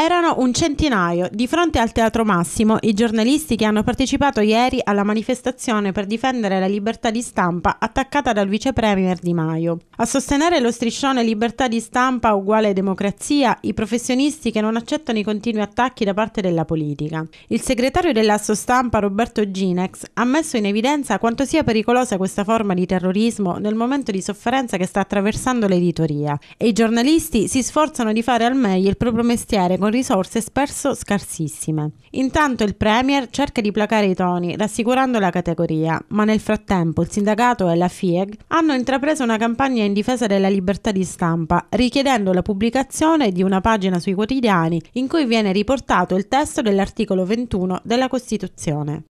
Erano un centinaio. Di fronte al Teatro Massimo i giornalisti che hanno partecipato ieri alla manifestazione per difendere la libertà di stampa attaccata dal vice premier Di Maio. A sostenere lo striscione libertà di stampa uguale democrazia i professionisti che non accettano i continui attacchi da parte della politica. Il segretario dell'asso stampa Roberto Ginex ha messo in evidenza quanto sia pericolosa questa forma di terrorismo nel momento di sofferenza che sta attraversando l'editoria e i giornalisti si sforzano di fare al meglio il proprio mestiere con con risorse spesso scarsissime. Intanto il Premier cerca di placare i toni, rassicurando la categoria, ma nel frattempo il sindacato e la FIEG hanno intrapreso una campagna in difesa della libertà di stampa, richiedendo la pubblicazione di una pagina sui quotidiani in cui viene riportato il testo dell'articolo 21 della Costituzione.